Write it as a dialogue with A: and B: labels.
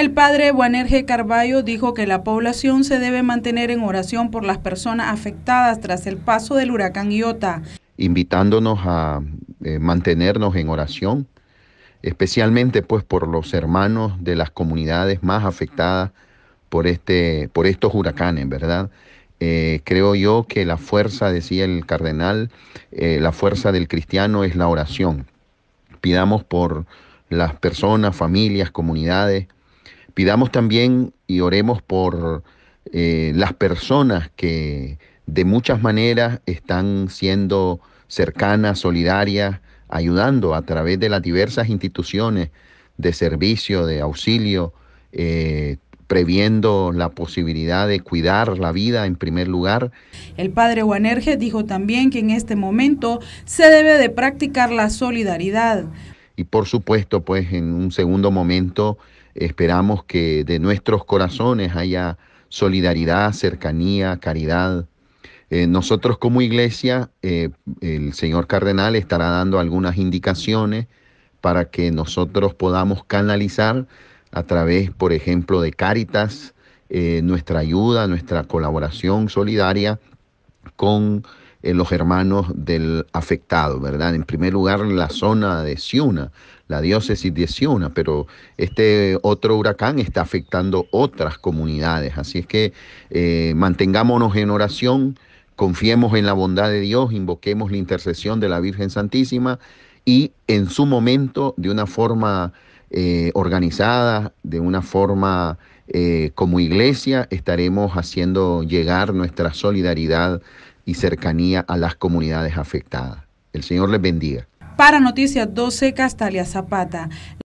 A: El padre Erge Carballo dijo que la población se debe mantener en oración por las personas afectadas tras el paso del huracán Iota.
B: Invitándonos a eh, mantenernos en oración, especialmente pues por los hermanos de las comunidades más afectadas por, este, por estos huracanes, ¿verdad? Eh, creo yo que la fuerza, decía el cardenal, eh, la fuerza del cristiano es la oración. Pidamos por las personas, familias, comunidades, Pidamos también y oremos por eh, las personas que de muchas maneras están siendo cercanas, solidarias, ayudando a través de las diversas instituciones de servicio, de auxilio, eh, previendo la posibilidad de cuidar la vida en primer lugar.
A: El padre Juanerge dijo también que en este momento se debe de practicar la solidaridad
B: y por supuesto, pues en un segundo momento esperamos que de nuestros corazones haya solidaridad, cercanía, caridad. Eh, nosotros como iglesia, eh, el señor cardenal estará dando algunas indicaciones para que nosotros podamos canalizar a través, por ejemplo, de Cáritas, eh, nuestra ayuda, nuestra colaboración solidaria con eh, los hermanos del afectado, ¿verdad? En primer lugar, la zona de Siuna, la diócesis de Siuna, pero este otro huracán está afectando otras comunidades. Así es que eh, mantengámonos en oración, confiemos en la bondad de Dios, invoquemos la intercesión de la Virgen Santísima y en su momento, de una forma eh, organizadas, de una forma eh, como iglesia, estaremos haciendo llegar nuestra solidaridad y cercanía a las comunidades afectadas. El Señor les bendiga.
A: Para Noticias 12, Castalia Zapata.